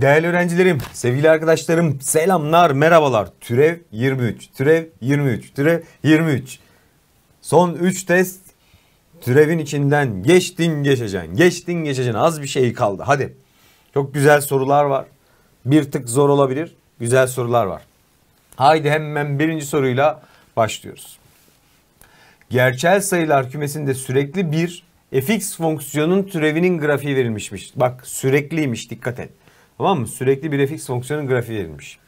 Değerli öğrencilerim, sevgili arkadaşlarım, selamlar, merhabalar. Türev 23, türev 23, türev 23. Son 3 test türevin içinden geçtin geçeceksin, geçtin geçeceksin. Az bir şey kaldı, hadi. Çok güzel sorular var. Bir tık zor olabilir, güzel sorular var. Haydi hemen birinci soruyla başlıyoruz. Gerçel sayılar kümesinde sürekli bir fx fonksiyonun türevinin grafiği verilmişmiş. Bak sürekliymiş dikkat et. Tamam mı? Sürekli bir fx fonksiyonun grafiği verilmiş.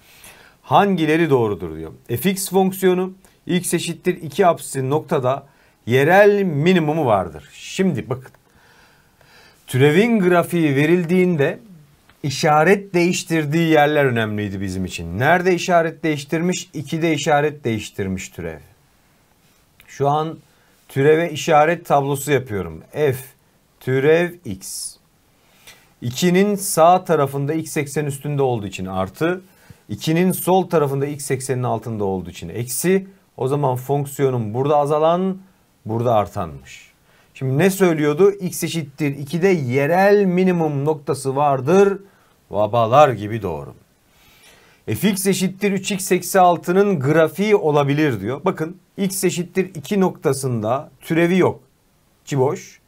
Hangileri doğrudur diyor. fx fonksiyonu x eşittir 2 apsisi noktada yerel minimumu vardır. Şimdi bakın. Türevin grafiği verildiğinde işaret değiştirdiği yerler önemliydi bizim için. Nerede işaret değiştirmiş? 2'de işaret değiştirmiş türev. Şu an türeve işaret tablosu yapıyorum. F türev x. 2'nin sağ tarafında x80 üstünde olduğu için artı. 2'nin sol tarafında x80'in altında olduğu için eksi. O zaman fonksiyonun burada azalan burada artanmış. Şimdi ne söylüyordu? x eşittir 2'de yerel minimum noktası vardır. Vabalar gibi doğru. fx eşittir 3x eksi 6'nın grafiği olabilir diyor. Bakın x eşittir 2 noktasında türevi yok. İçi boş.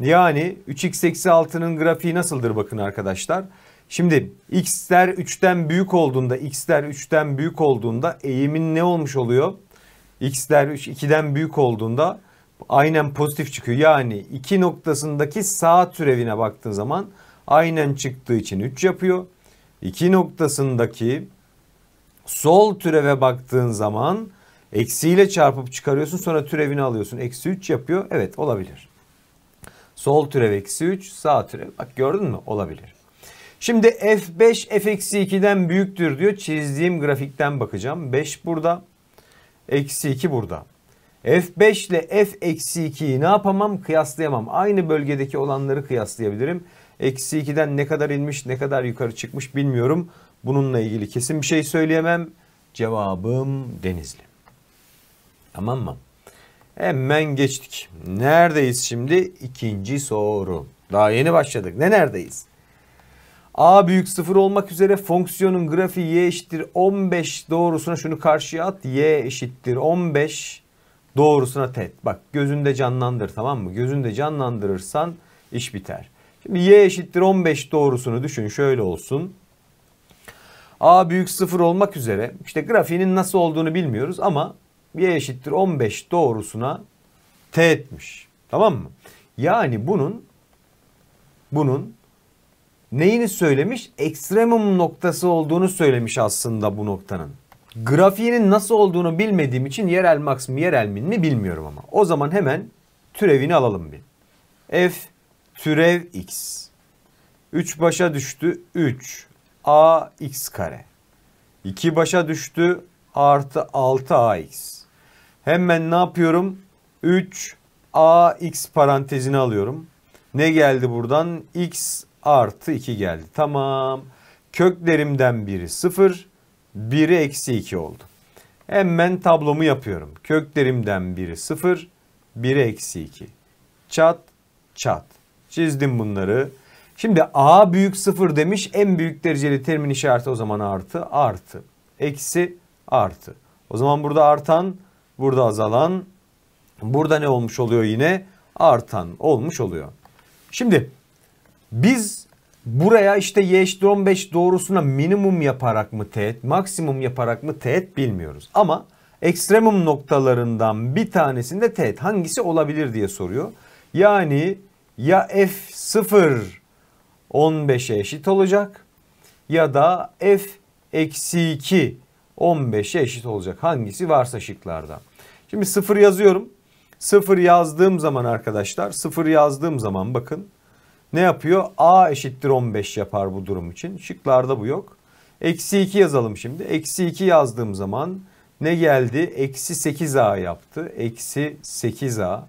Yani 3x 86nın grafiği nasıldır bakın arkadaşlar. Şimdi x'ler 3'ten büyük olduğunda x'ler 3'ten büyük olduğunda eğimin ne olmuş oluyor? x'ler 3 2'den büyük olduğunda aynen pozitif çıkıyor. Yani 2 noktasındaki sağ türevine baktığın zaman aynen çıktığı için 3 yapıyor. 2 noktasındaki sol türeve baktığın zaman eksiyle çarpıp çıkarıyorsun sonra türevini alıyorsun. Eksi 3 yapıyor. Evet olabilir. Sol türev eksi 3 sağ türev. Bak gördün mü? Olabilir. Şimdi f5 f-2'den eksi büyüktür diyor. Çizdiğim grafikten bakacağım. 5 burada. Eksi 2 burada. F5 ile F-2'yi ne yapamam? Kıyaslayamam. Aynı bölgedeki olanları kıyaslayabilirim. Eksi 2'den ne kadar inmiş ne kadar yukarı çıkmış bilmiyorum. Bununla ilgili kesin bir şey söyleyemem. Cevabım Denizli. Tamam mı? Hemen geçtik. Neredeyiz şimdi? İkinci soru. Daha yeni başladık. Ne neredeyiz? A büyük sıfır olmak üzere fonksiyonun grafiği y eşittir 15 doğrusuna şunu karşıya at. y eşittir 15 doğrusuna tet. Bak gözünde canlandır tamam mı? Gözünde canlandırırsan iş biter. Şimdi y eşittir 15 doğrusunu düşün şöyle olsun. A büyük sıfır olmak üzere işte grafiğinin nasıl olduğunu bilmiyoruz ama y eşittir 15 doğrusuna teğetmiş. Tamam mı? Yani bunun bunun neyini söylemiş? Ekstremum noktası olduğunu söylemiş aslında bu noktanın. Grafiğinin nasıl olduğunu bilmediğim için yerel max mı yerel min mi bilmiyorum ama. O zaman hemen türevini alalım bir. F türev x. 3 başa düştü 3 a x kare. 2 başa düştü artı 6 ax. Hemen ne yapıyorum? 3 a x parantezini alıyorum. Ne geldi buradan? x artı 2 geldi. Tamam. Köklerimden biri 0, biri eksi 2 oldu. Hemen tablomu yapıyorum. Köklerimden biri 0, biri eksi 2. Çat, çat. Çizdim bunları. Şimdi a büyük 0 demiş. En büyük dereceli terimin işareti o zaman artı, artı. Eksi, artı. O zaman burada artan Burada azalan. Burada ne olmuş oluyor yine? Artan olmuş oluyor. Şimdi biz buraya işte y eşittir 15 doğrusuna minimum yaparak mı teğet, maksimum yaparak mı teğet bilmiyoruz. Ama ekstremum noktalarından bir tanesinde teğet hangisi olabilir diye soruyor. Yani ya f0 15'e eşit olacak ya da f eksi 2 15'e eşit olacak. Hangisi varsa şıklarda. Şimdi 0 yazıyorum. 0 yazdığım zaman arkadaşlar 0 yazdığım zaman bakın ne yapıyor? A eşittir 15 yapar bu durum için. Şıklarda bu yok. Eksi 2 yazalım şimdi. Eksi 2 yazdığım zaman ne geldi? Eksi 8A yaptı. Eksi 8A.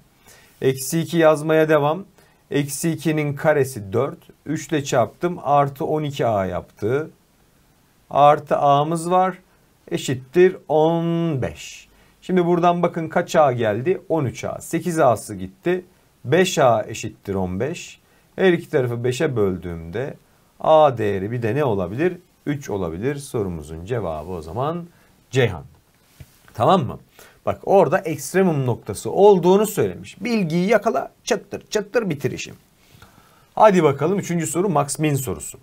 Eksi 2 yazmaya devam. Eksi 2'nin karesi 4. 3 ile çarptım. Artı 12A yaptı. Artı A'mız var eşittir 15. Şimdi buradan bakın kaç A geldi? 13A. 8A'sı gitti. 5A eşittir 15. Her iki tarafı 5'e böldüğümde A değeri bir de ne olabilir? 3 olabilir. Sorumuzun cevabı o zaman Ceyhan. Tamam mı? Bak orada ekstremum noktası olduğunu söylemiş. Bilgiyi yakala çattır çattır bitirişim. Hadi bakalım üçüncü soru Max Min sorusu.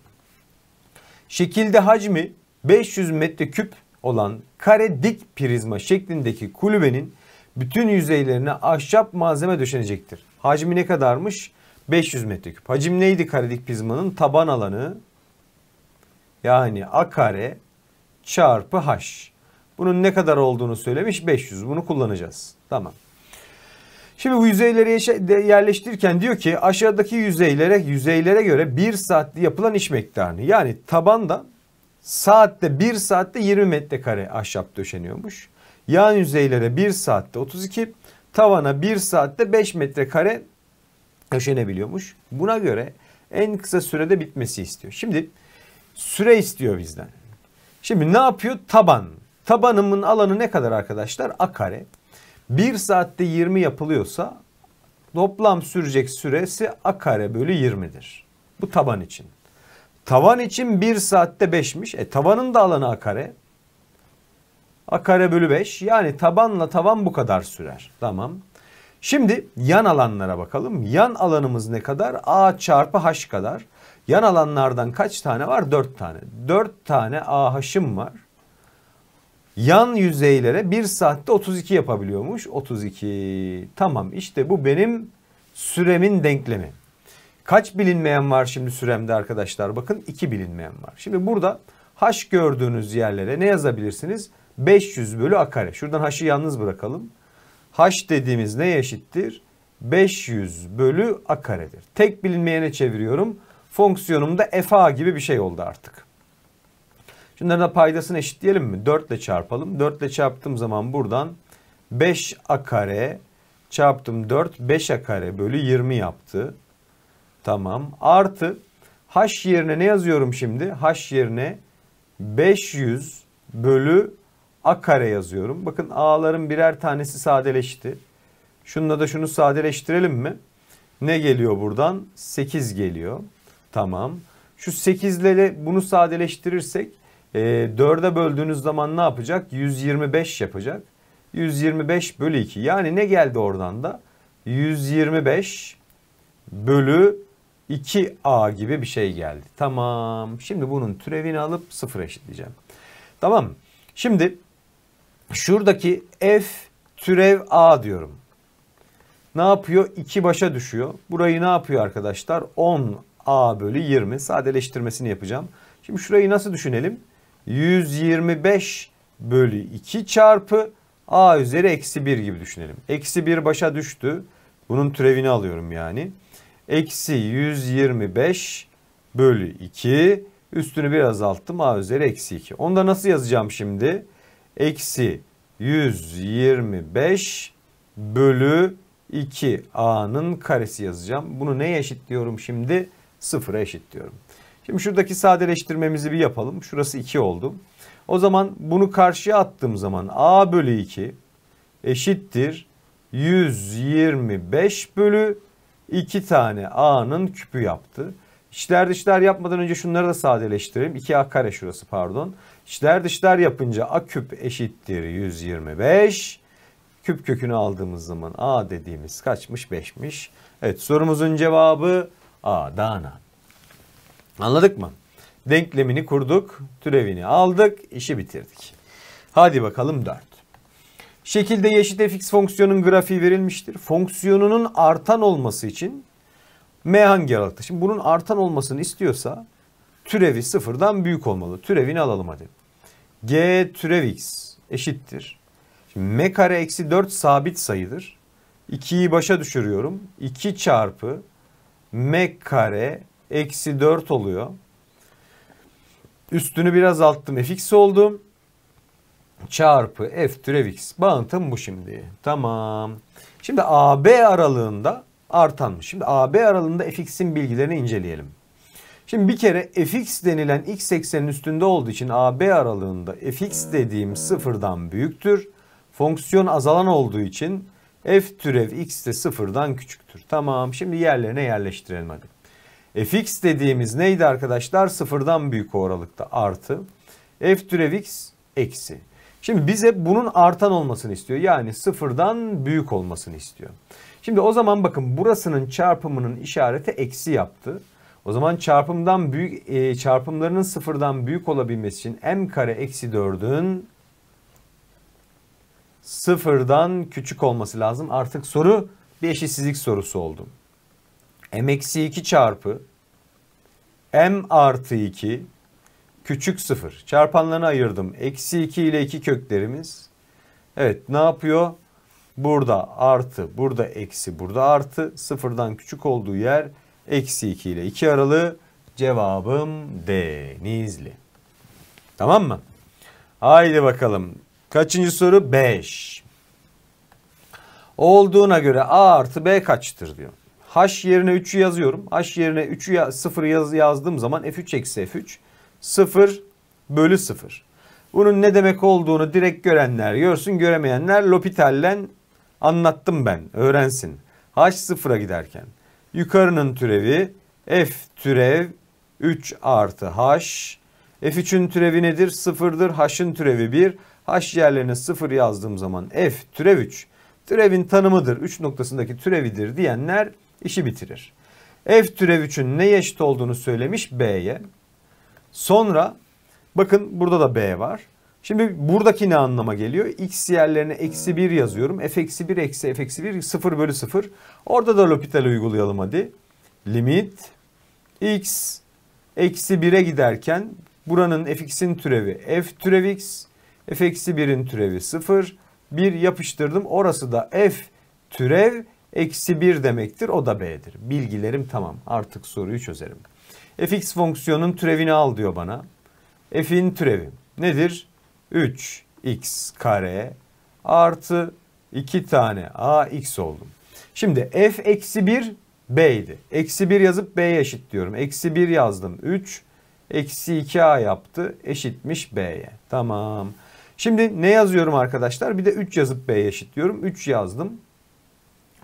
Şekilde hacmi 500 metreküp olan kare dik prizma şeklindeki kulübenin bütün yüzeylerine ahşap malzeme döşenecektir. Hacmi ne kadarmış? 500 metreküp. Hacim neydi karedik prizmanın? Taban alanı yani a kare çarpı h. Bunun ne kadar olduğunu söylemiş 500. Bunu kullanacağız. Tamam. Şimdi bu yüzeyleri yerleştirirken diyor ki aşağıdaki yüzeylere yüzeylere göre bir saatli yapılan iş miktarını yani tabanda saatte 1 saatte 20 metrekare ahşap döşeniyormuş. Yan yüzeylere 1 saatte 32, tavana 1 saatte 5 metrekare döşenebiliyormuş. Buna göre en kısa sürede bitmesi istiyor. Şimdi süre istiyor bizden. Şimdi ne yapıyor? Taban. Tabanımın alanı ne kadar arkadaşlar? A kare. 1 saatte 20 yapılıyorsa toplam sürecek süresi A kare bölü 20'dir. Bu taban için. Tavan için 1 saatte 5'miş. E tavanın da alanı a kare. A kare bölü 5. Yani tabanla tavan bu kadar sürer. Tamam. Şimdi yan alanlara bakalım. Yan alanımız ne kadar? A çarpı H kadar. Yan alanlardan kaç tane var? 4 tane. 4 tane A H'ım var. Yan yüzeylere 1 saatte 32 yapabiliyormuş. 32. Tamam işte bu benim süremin denklemi. Kaç bilinmeyen var şimdi süremde arkadaşlar? Bakın iki bilinmeyen var. Şimdi burada h gördüğünüz yerlere ne yazabilirsiniz? 500 bölü a kare. Şuradan h'ı yalnız bırakalım. h dediğimiz neye eşittir? 500 bölü a karedir. Tek bilinmeyene çeviriyorum. Fonksiyonum da f a gibi bir şey oldu artık. Şunların da paydasını eşitleyelim mi? 4 ile çarpalım. 4 ile çarptığım zaman buradan 5 a kare çarptım 4 5 a kare bölü 20 yaptı. Tamam. Artı h yerine ne yazıyorum şimdi? h yerine 500 bölü a kare yazıyorum. Bakın a'ların birer tanesi sadeleşti. Şununla da şunu sadeleştirelim mi? Ne geliyor buradan? 8 geliyor. Tamam. Şu 8 ile bunu sadeleştirirsek e, 4'e böldüğünüz zaman ne yapacak? 125 yapacak. 125 bölü 2. Yani ne geldi oradan da? 125 bölü 2a gibi bir şey geldi. Tamam. Şimdi bunun türevini alıp sıfır eşitleyeceğim. Tamam. Şimdi şuradaki f türev a diyorum. Ne yapıyor? 2 başa düşüyor. Burayı ne yapıyor arkadaşlar? 10a bölü 20. Sadeleştirmesini yapacağım. Şimdi şurayı nasıl düşünelim? 125 bölü 2 çarpı a üzeri eksi 1 gibi düşünelim. Eksi 1 başa düştü. Bunun türevini alıyorum yani eksi 125 bölü 2 üstünü bir azalttım a üzeri eksi 2. Onu da nasıl yazacağım şimdi? Eksi 125 bölü 2 a'nın karesi yazacağım. Bunu neye eşitliyorum şimdi? Sıfıra eşitliyorum. Şimdi şuradaki sadeleştirmemizi bir yapalım. Şurası 2 oldu. O zaman bunu karşıya attığım zaman a bölü 2 eşittir 125 bölü 2 tane A'nın küpü yaptı. İçler dışlar yapmadan önce şunları da sadeleştireyim. 2A kare şurası pardon. İçler dışlar yapınca A küp eşittir 125. Küp kökünü aldığımız zaman A dediğimiz kaçmış? 5'miş. Evet sorumuzun cevabı A. Dana. Anladık mı? Denklemini kurduk, türevini aldık, işi bitirdik. Hadi bakalım 4. Şekilde yeşil fx fonksiyonun grafiği verilmiştir. Fonksiyonunun artan olması için m hangi aralıkta? Şimdi bunun artan olmasını istiyorsa türevi sıfırdan büyük olmalı. Türevini alalım hadi. g türev x eşittir. Şimdi m kare eksi 4 sabit sayıdır. 2'yi başa düşürüyorum. 2 çarpı m kare eksi 4 oluyor. Üstünü biraz alttım. fx oldu çarpı f türev x. Bağıntım bu şimdi. Tamam. Şimdi AB aralığında artan. mı Şimdi AB aralığında fx'in bilgilerini inceleyelim. Şimdi bir kere fx denilen x eksenin üstünde olduğu için AB aralığında fx dediğim sıfırdan büyüktür. Fonksiyon azalan olduğu için f türev x de sıfırdan küçüktür. Tamam şimdi yerlerine yerleştirelim hadi. fx dediğimiz neydi arkadaşlar? Sıfırdan büyük o aralıkta artı. f türev x eksi. Şimdi bize bunun artan olmasını istiyor. Yani sıfırdan büyük olmasını istiyor. Şimdi o zaman bakın burasının çarpımının işareti eksi yaptı. O zaman çarpımdan büyük e, çarpımlarının sıfırdan büyük olabilmesi için m kare eksi 4'ün sıfırdan küçük olması lazım. Artık soru bir eşitsizlik sorusu oldu. m eksi 2 çarpı m artı 2 küçük sıfır. Çarpanlarını ayırdım. Eksi 2 ile 2 köklerimiz. Evet ne yapıyor? Burada artı, burada eksi, burada artı. Sıfırdan küçük olduğu yer eksi 2 ile 2 aralığı. Cevabım Denizli. Tamam mı? Haydi bakalım. Kaçıncı soru? 5. Olduğuna göre A artı B kaçtır diyor. H yerine 3'ü yazıyorum. H yerine 3'ü ya yaz yazdığım zaman F3 eksi F3 0 bölü 0. Bunun ne demek olduğunu direkt görenler görsün, göremeyenler L'Hopital'den anlattım ben, öğrensin. H sıfıra giderken yukarının türevi f türev 3 artı h. f3'ün türevi nedir? 0'dır. h'ın türevi 1. h yerlerine 0 yazdığım zaman f türev 3. Türevin tanımıdır. 3 noktasındaki türevidir diyenler işi bitirir. f türev 3'ün neye eşit olduğunu söylemiş b'ye. Sonra bakın burada da B var. Şimdi buradaki ne anlama geliyor? X yerlerine eksi 1 yazıyorum. F eksi 1 eksi F eksi 1 0 bölü 0. Orada da L'Hopital uygulayalım hadi. Limit X eksi 1'e giderken buranın F x'in türevi F türev X. F eksi 1'in türevi 0. 1 yapıştırdım. Orası da F türev eksi 1 demektir. O da B'dir. Bilgilerim tamam. Artık soruyu çözerim fx fonksiyonun türevini al diyor bana. f'in türevi nedir? 3x kare artı 2 tane ax oldum. Şimdi f eksi 1 b idi. Eksi 1 yazıp b'ye eşit diyorum. Eksi 1 yazdım 3. Eksi 2a yaptı eşitmiş b'ye. Tamam. Şimdi ne yazıyorum arkadaşlar? Bir de 3 yazıp b'ye diyorum. 3 yazdım.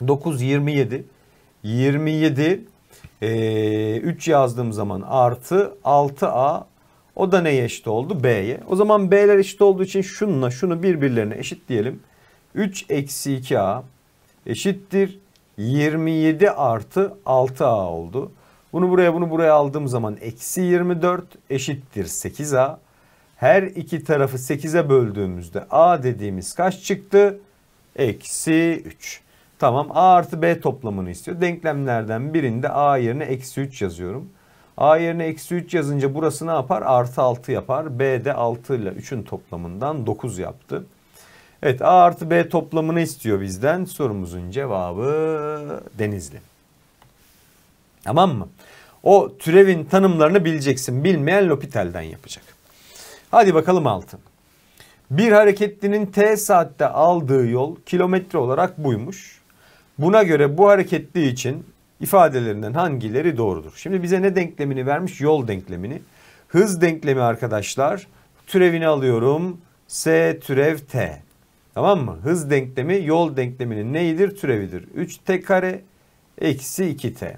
9 27. 27 e, ee, 3 yazdığım zaman artı 6a o da neye eşit oldu? B'ye. O zaman B'ler eşit olduğu için şununla şunu birbirlerine eşit diyelim. 3 eksi 2a eşittir 27 artı 6a oldu. Bunu buraya bunu buraya aldığım zaman eksi 24 eşittir 8a. Her iki tarafı 8'e böldüğümüzde a dediğimiz kaç çıktı? Eksi 3. Tamam a artı b toplamını istiyor. Denklemlerden birinde a yerine eksi 3 yazıyorum. a yerine eksi 3 yazınca burası ne yapar? Artı 6 yapar. b de 6 ile 3'ün toplamından 9 yaptı. Evet a artı b toplamını istiyor bizden. Sorumuzun cevabı denizli. Tamam mı? O türevin tanımlarını bileceksin. Bilmeyen L'Hopital'den yapacak. Hadi bakalım altın. Bir hareketlinin t saatte aldığı yol kilometre olarak buymuş. Buna göre bu hareketli için ifadelerinden hangileri doğrudur? Şimdi bize ne denklemini vermiş? Yol denklemini. Hız denklemi arkadaşlar. Türevini alıyorum. S türev T. Tamam mı? Hız denklemi yol denkleminin neyidir? Türevidir. 3T kare eksi 2T.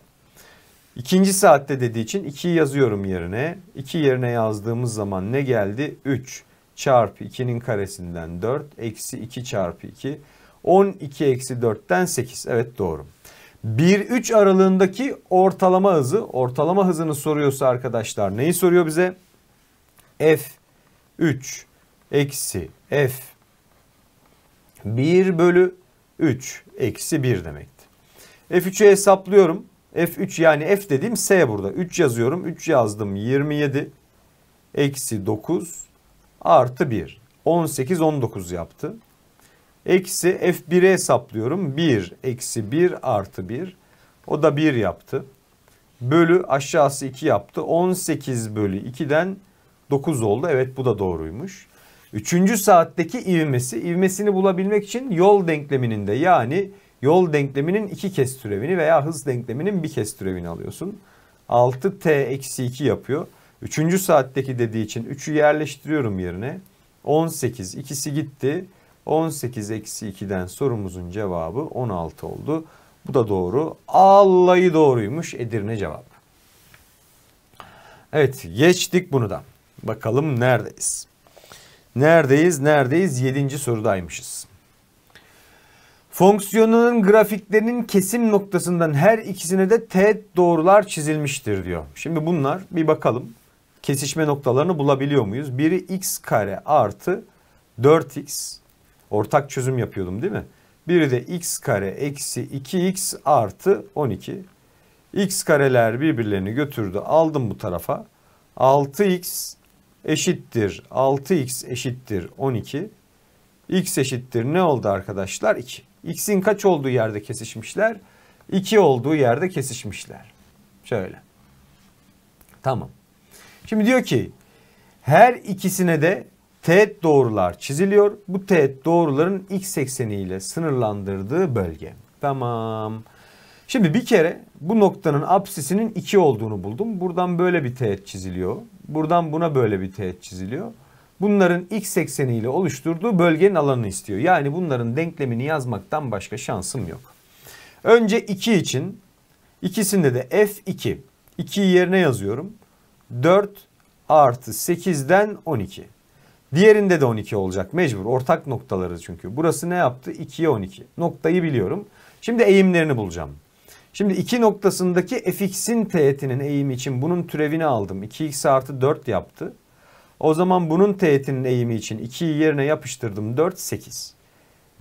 İkinci saatte dediği için 2'yi yazıyorum yerine. 2 yerine yazdığımız zaman ne geldi? 3 çarpı 2'nin karesinden 4 eksi 2 çarpı 2 12 eksi 4'ten 8 evet doğru. 1-3 aralığındaki ortalama hızı ortalama hızını soruyorsa arkadaşlar neyi soruyor bize? F3 eksi F 1 bölü 3 eksi 1 demekti. F3'ü hesaplıyorum. F3 yani F dediğim S burada. 3 yazıyorum. 3 yazdım. 27 eksi 9 artı 1. 18 19 yaptı. Eksi F1'e hesaplıyorum. 1 eksi 1 artı 1. O da 1 yaptı. Bölü aşağısı 2 yaptı. 18 bölü 2'den 9 oldu. Evet bu da doğruymuş. Üçüncü saatteki ivmesi. ivmesini bulabilmek için yol denkleminin de yani yol denkleminin iki kez türevini veya hız denkleminin bir kez türevini alıyorsun. 6t eksi 2 yapıyor. Üçüncü saatteki dediği için 3'ü yerleştiriyorum yerine. 18 ikisi gitti. 18 eksi 2'den sorumuzun cevabı 16 oldu. Bu da doğru. Allah'ı doğruymuş Edirne cevap. Evet geçtik bunu da. Bakalım neredeyiz? Neredeyiz? Neredeyiz? 7. sorudaymışız. Fonksiyonunun grafiklerinin kesim noktasından her ikisine de teğet doğrular çizilmiştir diyor. Şimdi bunlar bir bakalım kesişme noktalarını bulabiliyor muyuz? Biri x kare artı 4x ortak çözüm yapıyordum değil mi? Biri de x kare eksi 2x artı 12. x kareler birbirlerini götürdü aldım bu tarafa. 6x eşittir 6x eşittir 12. x eşittir ne oldu arkadaşlar? 2. x'in kaç olduğu yerde kesişmişler? 2 olduğu yerde kesişmişler. Şöyle. Tamam. Şimdi diyor ki her ikisine de teğet doğrular çiziliyor. Bu teğet doğruların x ekseniyle sınırlandırdığı bölge. Tamam. Şimdi bir kere bu noktanın apsisinin 2 olduğunu buldum. Buradan böyle bir teğet çiziliyor. Buradan buna böyle bir teğet çiziliyor. Bunların x ekseniyle oluşturduğu bölgenin alanını istiyor. Yani bunların denklemini yazmaktan başka şansım yok. Önce 2 için ikisinde de f2. 2'yi yerine yazıyorum. 4 artı 8'den 12. Diğerinde de 12 olacak mecbur. Ortak noktaları çünkü. Burası ne yaptı? 2'ye 12. Noktayı biliyorum. Şimdi eğimlerini bulacağım. Şimdi 2 noktasındaki fx'in teğetinin eğimi için bunun türevini aldım. 2x artı 4 yaptı. O zaman bunun teğetinin eğimi için 2'yi yerine yapıştırdım. 4, 8.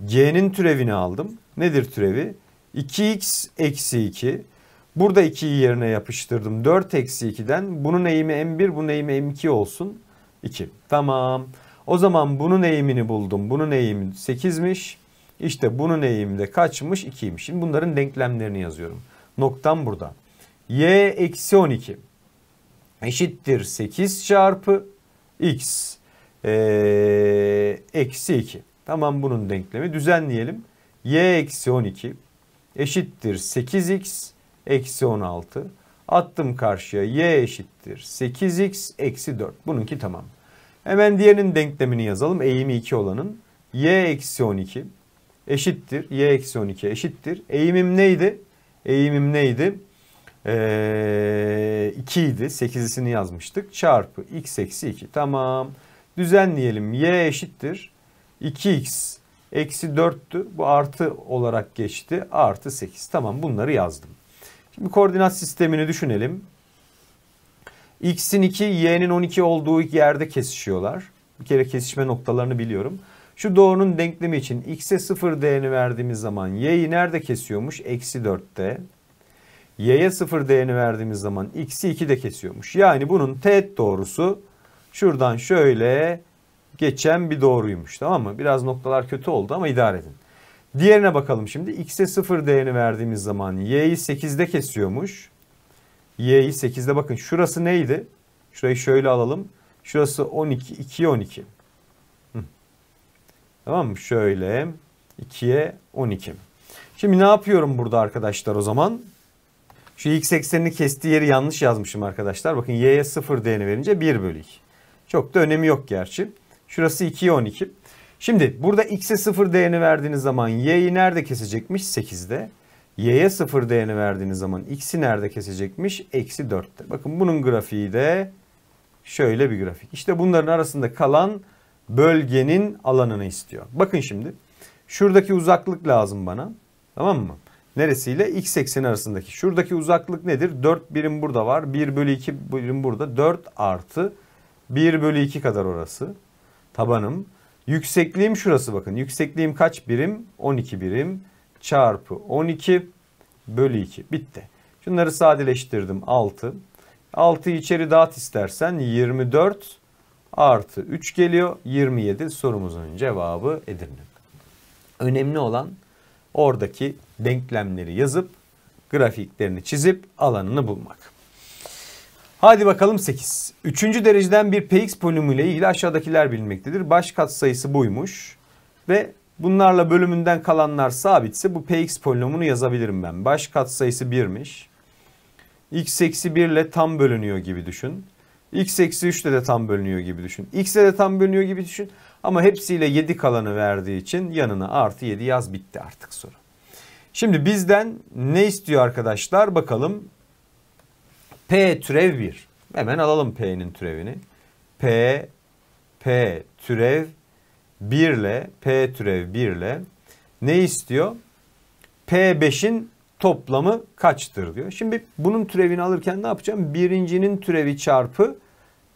G'nin türevini aldım. Nedir türevi? 2x eksi 2. Burada 2'yi yerine yapıştırdım. 4 eksi 2'den bunun eğimi m1 bunun eğimi m2 olsun. 2. Tamam. O zaman bunun eğimini buldum. Bunun eğimi 8'miş. İşte bunun eğimi de kaçmış? 2'ymiş. Şimdi bunların denklemlerini yazıyorum. Noktam burada. Y eksi 12 eşittir 8 çarpı x ee, eksi 2. Tamam bunun denklemi. Düzenleyelim. y eksi 12 eşittir 8x eksi 16 Attım karşıya y eşittir 8x eksi 4. Bununki tamam. Hemen diğerinin denklemini yazalım. Eğimi 2 olanın. y eksi 12 eşittir. y eksi 12 eşittir. Eğimim neydi? Eğimim neydi? Ee, 2 idi. 8'lisini yazmıştık. Çarpı x eksi 2. Tamam. Düzenleyelim. y eşittir. 2x eksi 4'tü. Bu artı olarak geçti. Artı 8. Tamam bunları yazdım. Bir koordinat sistemini düşünelim. X'in 2, Y'nin 12 olduğu yerde kesişiyorlar. Bir kere kesişme noktalarını biliyorum. Şu doğrunun denklemi için x'e 0 değerini verdiğimiz zaman y'yi nerede kesiyormuş? Eksi 4'te. Y'ye 0 değerini verdiğimiz zaman x'i 2'de kesiyormuş. Yani bunun teğet doğrusu şuradan şöyle geçen bir doğruymuş. Tamam mı? Biraz noktalar kötü oldu ama idare edin. Diğerine bakalım şimdi. X'e 0 değerini verdiğimiz zaman Y'yi 8'de kesiyormuş. Y'yi 8'de bakın şurası neydi? Şurayı şöyle alalım. Şurası 12, 2'ye 12. Tamam mı? Şöyle 2'ye 12. Şimdi ne yapıyorum burada arkadaşlar o zaman? Şu x eksenini kestiği yeri yanlış yazmışım arkadaşlar. Bakın y'ye 0 değerini verince 1 bölü 2. Çok da önemi yok gerçi. Şurası 2'ye 12. Şimdi burada x'e 0 değerini verdiğiniz zaman y'yi nerede kesecekmiş? 8'de. Y'ye 0 değerini verdiğiniz zaman x'i nerede kesecekmiş? Eksi 4'te. Bakın bunun grafiği de şöyle bir grafik. İşte bunların arasında kalan bölgenin alanını istiyor. Bakın şimdi şuradaki uzaklık lazım bana. Tamam mı? Neresiyle? X ekseni arasındaki. Şuradaki uzaklık nedir? 4 birim burada var. 1 bölü 2 birim burada. 4 artı 1 bölü 2 kadar orası. Tabanım. Yüksekliğim şurası bakın. Yüksekliğim kaç birim? 12 birim çarpı 12 bölü 2. Bitti. Şunları sadeleştirdim 6. 6'yı içeri dağıt istersen 24 artı 3 geliyor. 27 sorumuzun cevabı Edirne. Önemli olan oradaki denklemleri yazıp grafiklerini çizip alanını bulmak. Hadi bakalım 8. Üçüncü dereceden bir px polinomu ilgili aşağıdakiler bilinmektedir. Baş katsayısı buymuş ve bunlarla bölümünden kalanlar sabitse bu px polinomunu yazabilirim ben. Baş katsayısı 1'miş. x eksi 1 ile tam bölünüyor gibi düşün. x eksi 3 ile de tam bölünüyor gibi düşün. x ile de tam bölünüyor gibi düşün. Ama hepsiyle 7 kalanı verdiği için yanına artı 7 yaz bitti artık soru. Şimdi bizden ne istiyor arkadaşlar bakalım. P türev 1. Hemen alalım P'nin türevini. P, P türev 1 ile P türev 1 ile ne istiyor? P5'in toplamı kaçtır diyor. Şimdi bunun türevini alırken ne yapacağım? Birincinin türevi çarpı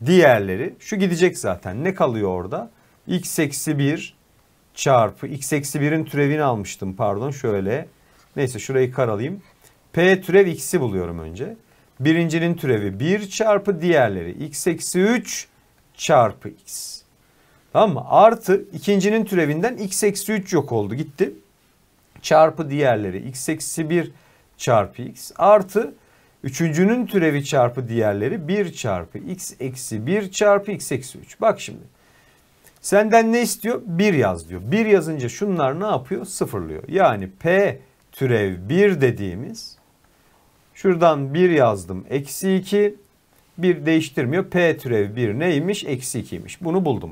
diğerleri. Şu gidecek zaten. Ne kalıyor orada? X eksi 1 çarpı X eksi 1'in türevini almıştım pardon şöyle. Neyse şurayı karalayayım. P türev X'i buluyorum önce. Birincinin türevi 1 çarpı diğerleri x eksi 3 çarpı x. Tamam mı? Artı ikincinin türevinden x eksi 3 yok oldu gitti. Çarpı diğerleri x eksi 1 çarpı x artı üçüncünün türevi çarpı diğerleri 1 çarpı x eksi 1 çarpı x eksi 3. Bak şimdi. Senden ne istiyor? 1 yaz diyor. 1 yazınca şunlar ne yapıyor? Sıfırlıyor. Yani P türev 1 dediğimiz Şuradan 1 yazdım. Eksi 2. 1 değiştirmiyor. P türevi 1 neymiş? Eksi 2'ymiş. Bunu buldum.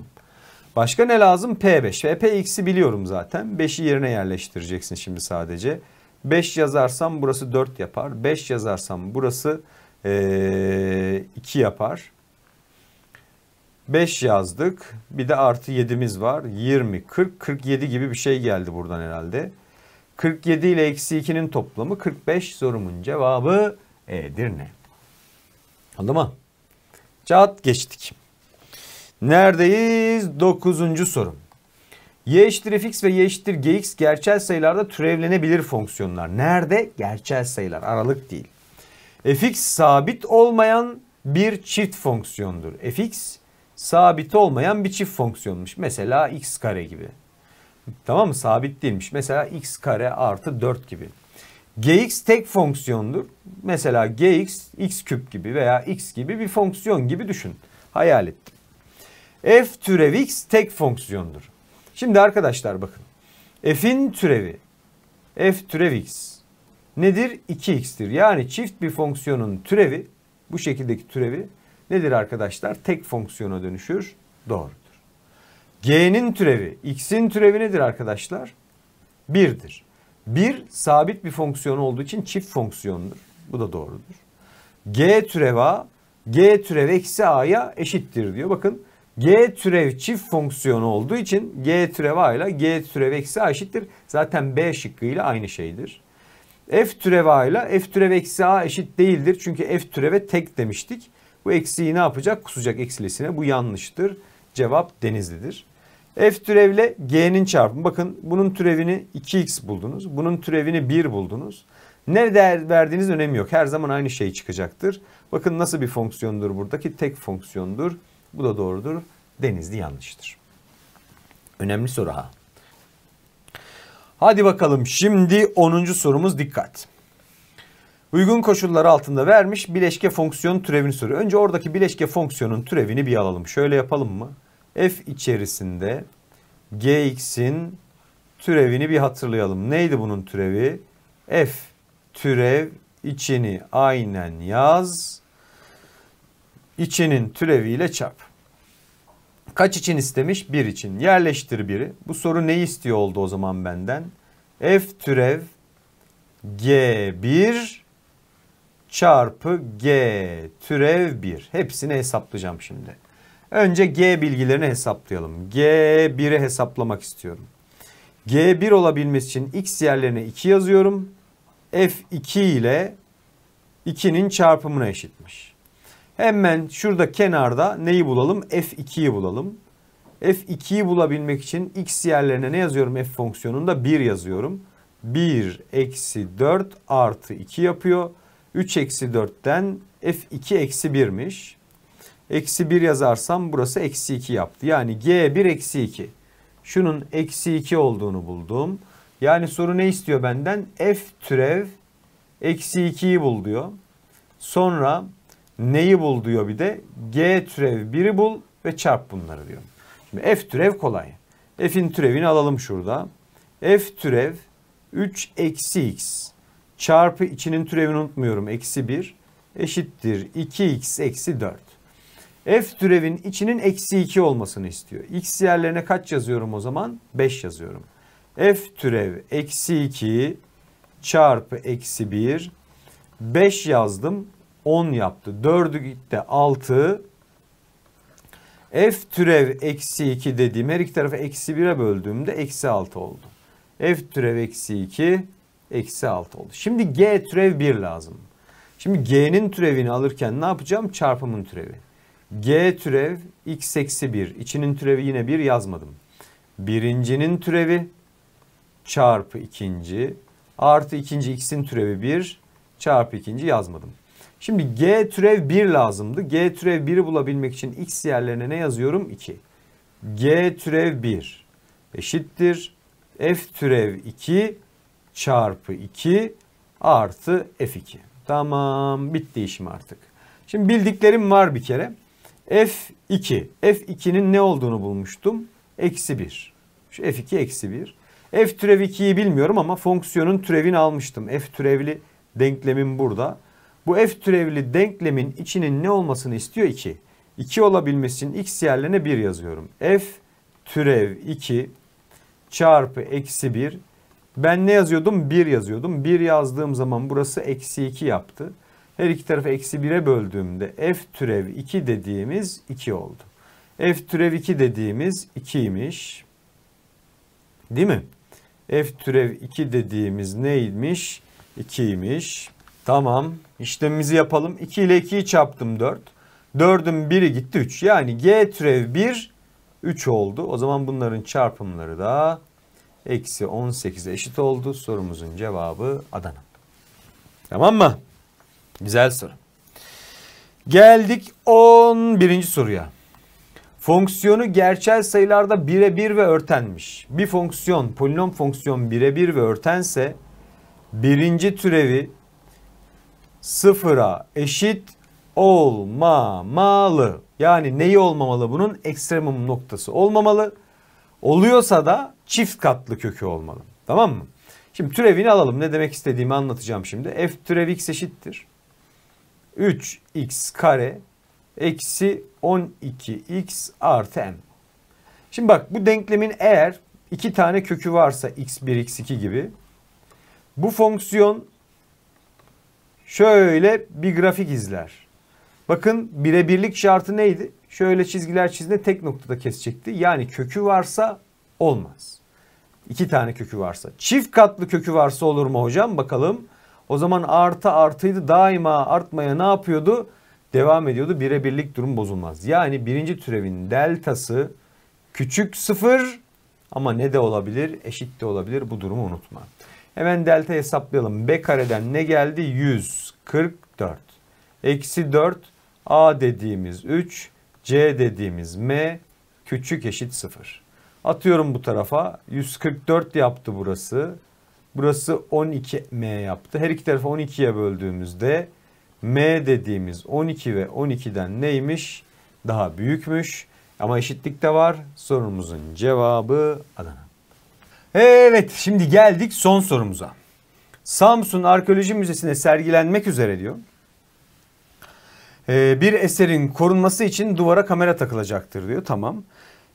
Başka ne lazım? P5. Px'i biliyorum zaten. 5'i yerine yerleştireceksin şimdi sadece. 5 yazarsam burası 4 yapar. 5 yazarsam burası ee, 2 yapar. 5 yazdık. Bir de artı 7'miz var. 20, 40, 47 gibi bir şey geldi buradan herhalde. 47 ile eksi 2'nin toplamı 45 sorumun cevabı Edirne. Anladın mı? Çat geçtik. Neredeyiz? 9. sorum. Y eşittir fx ve y eşittir gx gerçel sayılarda türevlenebilir fonksiyonlar. Nerede? Gerçel sayılar. Aralık değil. fx sabit olmayan bir çift fonksiyondur. fx sabit olmayan bir çift fonksiyonmuş. Mesela x kare gibi. Tamam mı? Sabit değilmiş. Mesela x kare artı 4 gibi. Gx tek fonksiyondur. Mesela gx x küp gibi veya x gibi bir fonksiyon gibi düşün. Hayal et. f türevi x tek fonksiyondur. Şimdi arkadaşlar bakın. f'in türevi f türevi x nedir? 2x'tir. Yani çift bir fonksiyonun türevi bu şekildeki türevi nedir arkadaşlar? Tek fonksiyona dönüşür. Doğru. G'nin türevi x'in türevi nedir arkadaşlar? 1'dir. 1 sabit bir fonksiyon olduğu için çift fonksiyondur. Bu da doğrudur. G türev a G türev eksi a'ya eşittir diyor. Bakın G türev çift fonksiyonu olduğu için G türev a ile G türev eksi a eşittir. Zaten B şıkkı aynı şeydir. F türev a ile F türev eksi a eşit değildir. Çünkü F türeve tek demiştik. Bu eksiği ne yapacak? Kusacak eksilesine Bu yanlıştır. Cevap denizlidir. F türevle G'nin çarpımı. Bakın bunun türevini 2x buldunuz. Bunun türevini 1 buldunuz. Ne değer verdiğiniz önemi yok. Her zaman aynı şey çıkacaktır. Bakın nasıl bir fonksiyondur buradaki tek fonksiyondur. Bu da doğrudur. Denizli yanlıştır. Önemli soru ha. Hadi bakalım şimdi 10. sorumuz dikkat. Uygun koşulları altında vermiş bileşke fonksiyon türevini soruyor. Önce oradaki bileşke fonksiyonun türevini bir alalım. Şöyle yapalım mı? f içerisinde gx'in türevini bir hatırlayalım. Neydi bunun türevi? f türev içini aynen yaz. İçinin türeviyle çarp. Kaç için istemiş? 1 için. Yerleştir biri. Bu soru ne istiyor oldu o zaman benden? F türev G1 çarpı G türev 1. Hepsini hesaplayacağım şimdi. Önce G bilgilerini hesaplayalım. G1'i hesaplamak istiyorum. G1 olabilmesi için x yerlerine 2 yazıyorum. F2 ile 2'nin çarpımına eşitmiş. Hemen şurada kenarda neyi bulalım? F2'yi bulalım. F2'yi bulabilmek için x yerlerine ne yazıyorum f fonksiyonunda? 1 yazıyorum. 1 eksi 4 artı 2 yapıyor. 3 eksi 4'ten f2 eksi 1'miş. Eksi 1 yazarsam burası eksi 2 yaptı. Yani G1 eksi 2. Şunun eksi 2 olduğunu buldum. Yani soru ne istiyor benden? F türev eksi 2'yi bul diyor. Sonra neyi bul diyor bir de? G türev 1'i bul ve çarp bunları diyor. Şimdi F türev kolay. F'in türevini alalım şurada. F türev 3 eksi x çarpı içinin türevini unutmuyorum. Eksi 1 eşittir 2x eksi 4. F türevin içinin eksi 2 olmasını istiyor. X yerlerine kaç yazıyorum o zaman? 5 yazıyorum. F türev eksi 2 çarpı eksi 1. 5 yazdım. 10 yaptı. 4'ü gitti 6. F türev eksi 2 dediğim her iki tarafı eksi 1'e böldüğümde eksi 6 oldu. F türev eksi 2 eksi 6 oldu. Şimdi G türev 1 lazım. Şimdi G'nin türevini alırken ne yapacağım? Çarpımın türevi. G türev x eksi 1. İçinin türevi yine 1 yazmadım. Birincinin türevi çarpı ikinci artı ikinci x'in türevi 1 çarpı ikinci yazmadım. Şimdi g türev 1 lazımdı. g türev 1'i bulabilmek için x yerlerine ne yazıyorum? 2. g türev 1 eşittir. f türev 2 çarpı 2 artı f2. Tamam bitti işim artık. Şimdi bildiklerim var bir kere. F2. F2'nin ne olduğunu bulmuştum. Eksi 1. Şu F2 eksi 1. F türev 2'yi bilmiyorum ama fonksiyonun türevini almıştım. F türevli denklemin burada. Bu F türevli denklemin içinin ne olmasını istiyor? 2. 2 olabilmesinin x yerlerine 1 yazıyorum. F türev 2 çarpı eksi 1. Ben ne yazıyordum? 1 yazıyordum. 1 yazdığım zaman burası eksi 2 yaptı. Her iki tarafı eksi 1'e böldüğümde f türev 2 dediğimiz 2 oldu. f türev 2 dediğimiz 2'ymiş. Değil mi? f türev 2 dediğimiz neymiş? 2'ymiş. Tamam. İşlemimizi yapalım. 2 ile 2'yi çarptım 4. 4'ün 1'i gitti 3. Yani g türev 1 3 oldu. O zaman bunların çarpımları da eksi 18'e eşit oldu. Sorumuzun cevabı Adana. Tamam mı? Güzel soru. Geldik 11. soruya. Fonksiyonu gerçel sayılarda birebir ve örtenmiş. Bir fonksiyon, polinom fonksiyon birebir ve örtense birinci türevi sıfıra eşit olmamalı. Yani neyi olmamalı? Bunun ekstremum noktası olmamalı. Oluyorsa da çift katlı kökü olmalı. Tamam mı? Şimdi türevini alalım. Ne demek istediğimi anlatacağım şimdi. F türev x eşittir. 3x kare eksi 12x artı m. Şimdi bak bu denklemin eğer iki tane kökü varsa x1 x2 gibi bu fonksiyon şöyle bir grafik izler. Bakın birebirlik şartı neydi? Şöyle çizgiler çizdiğinde tek noktada kesecekti. Yani kökü varsa olmaz. İki tane kökü varsa. Çift katlı kökü varsa olur mu hocam? Bakalım. O zaman artı artıydı daima artmaya ne yapıyordu? Devam ediyordu. Bire birlik durum bozulmaz. Yani birinci türevin deltası küçük sıfır ama ne de olabilir? Eşit de olabilir. Bu durumu unutma. Hemen delta hesaplayalım. B kareden ne geldi? 144. Eksi 4. A dediğimiz 3. C dediğimiz M küçük eşit 0. Atıyorum bu tarafa. 144 yaptı burası. Burası 12M yaptı. Her iki tarafı 12'ye böldüğümüzde M dediğimiz 12 ve 12'den neymiş? Daha büyükmüş. Ama eşitlik de var. Sorumuzun cevabı Adana. Evet şimdi geldik son sorumuza. Samsun Arkeoloji Müzesi'ne sergilenmek üzere diyor. Ee, bir eserin korunması için duvara kamera takılacaktır diyor. Tamam.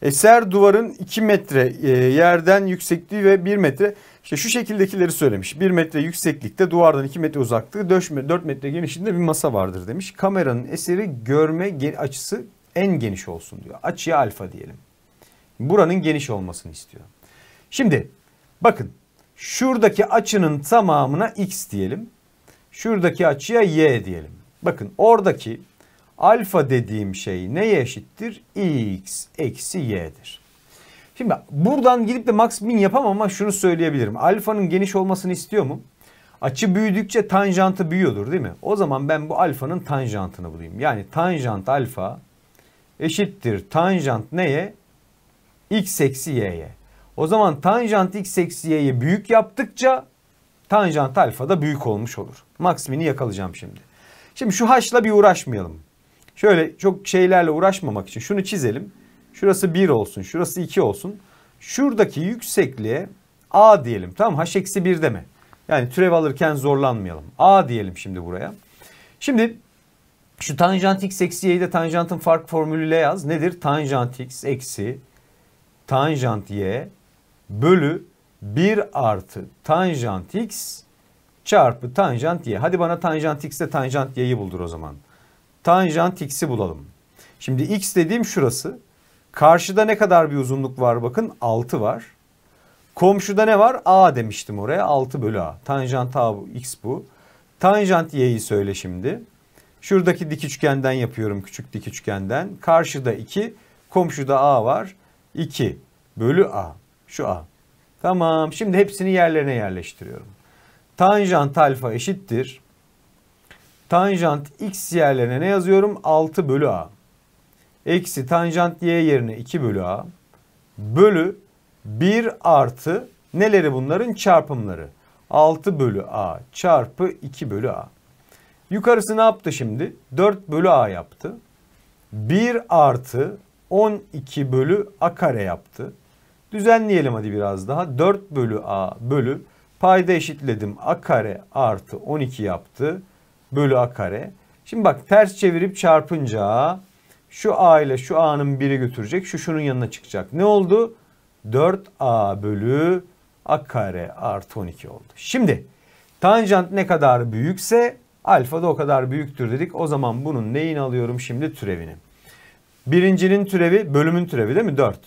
Eser duvarın 2 metre e, yerden yüksekliği ve 1 metre işte şu şekildekileri söylemiş. 1 metre yükseklikte duvardan 2 metre uzaklığı 4 metre genişliğinde bir masa vardır demiş. Kameranın eseri görme açısı en geniş olsun diyor. Açıya alfa diyelim. Buranın geniş olmasını istiyor. Şimdi bakın şuradaki açının tamamına x diyelim. Şuradaki açıya y diyelim. Bakın oradaki Alfa dediğim şey neye eşittir? X eksi y'dir. Şimdi buradan gidip de max min yapamam ama şunu söyleyebilirim. Alfanın geniş olmasını istiyor mu? Açı büyüdükçe tanjantı büyüyordur değil mi? O zaman ben bu alfanın tanjantını bulayım. Yani tanjant alfa eşittir tanjant neye? x eksi y'ye. O zaman tanjant x eksi y'yi büyük yaptıkça tanjant alfa da büyük olmuş olur. Maksimini yakalayacağım şimdi. Şimdi şu haşla bir uğraşmayalım. Şöyle çok şeylerle uğraşmamak için şunu çizelim. Şurası 1 olsun, şurası 2 olsun. Şuradaki yüksekliğe A diyelim. Tamam h eksi 1 deme. Yani türev alırken zorlanmayalım. A diyelim şimdi buraya. Şimdi şu tanjant x eksi y'yi de tanjantın fark formülüyle yaz. Nedir? Tanjant x eksi tanjant y bölü 1 artı tanjant x çarpı tanjant y. Hadi bana tanjant x ile tanjant y'yi buldur o zaman tanjant x'i bulalım. Şimdi x dediğim şurası. Karşıda ne kadar bir uzunluk var bakın 6 var. Komşuda ne var? A demiştim oraya 6 bölü A. Tanjant A bu x bu. Tanjant y'yi söyle şimdi. Şuradaki dik üçgenden yapıyorum küçük dik üçgenden. Karşıda 2 komşuda A var. 2 bölü A şu A. Tamam şimdi hepsini yerlerine yerleştiriyorum. Tanjant alfa eşittir Tanjant x yerlerine ne yazıyorum? 6 bölü a. Eksi tanjant y yerine 2 bölü a. Bölü 1 artı neleri bunların? Çarpımları. 6 bölü a çarpı 2 bölü a. Yukarısı ne yaptı şimdi? 4 bölü a yaptı. 1 artı 12 bölü a kare yaptı. Düzenleyelim hadi biraz daha. 4 bölü a bölü payda eşitledim a kare artı 12 yaptı bölü a kare. Şimdi bak ters çevirip çarpınca şu a ile şu a'nın biri götürecek. Şu şunun yanına çıkacak. Ne oldu? 4a bölü a kare artı 12 oldu. Şimdi tanjant ne kadar büyükse alfa da o kadar büyüktür dedik. O zaman bunun neyini alıyorum şimdi türevini. Birincinin türevi bölümün türevi değil mi? 4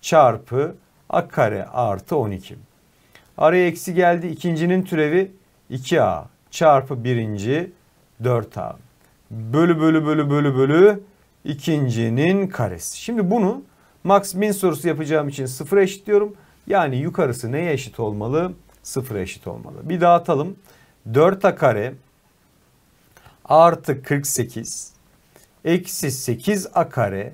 çarpı a kare artı 12. Araya eksi geldi. İkincinin türevi 2a çarpı birinci 4a bölü bölü bölü bölü bölü ikincinin karesi. Şimdi bunu max min sorusu yapacağım için sıfıra eşitliyorum. Yani yukarısı neye eşit olmalı? Sıfır eşit olmalı. Bir dağıtalım. 4a kare artı 48 eksi 8a kare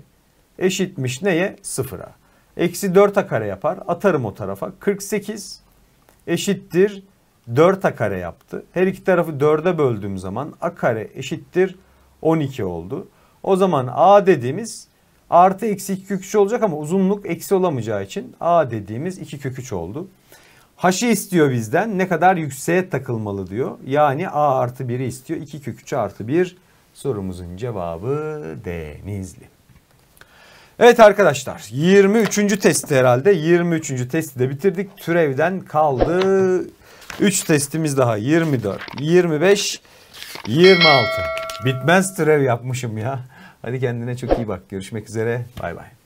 eşitmiş neye? Sıfıra. Eksi 4a kare yapar. Atarım o tarafa. 48 eşittir 4 a kare yaptı. Her iki tarafı 4'e böldüğüm zaman a kare eşittir 12 oldu. O zaman a dediğimiz artı eksi 2 kök 3 olacak ama uzunluk eksi olamayacağı için a dediğimiz 2 kök 3 oldu. H'ı istiyor bizden ne kadar yükseğe takılmalı diyor. Yani a artı 1'i istiyor. 2 kök 3 artı 1 sorumuzun cevabı denizli. Evet arkadaşlar 23. testi herhalde 23. testi de bitirdik. Türevden kaldı 3 testimiz daha 24, 25, 26. Bitmez türev yapmışım ya. Hadi kendine çok iyi bak. Görüşmek üzere. Bay bay.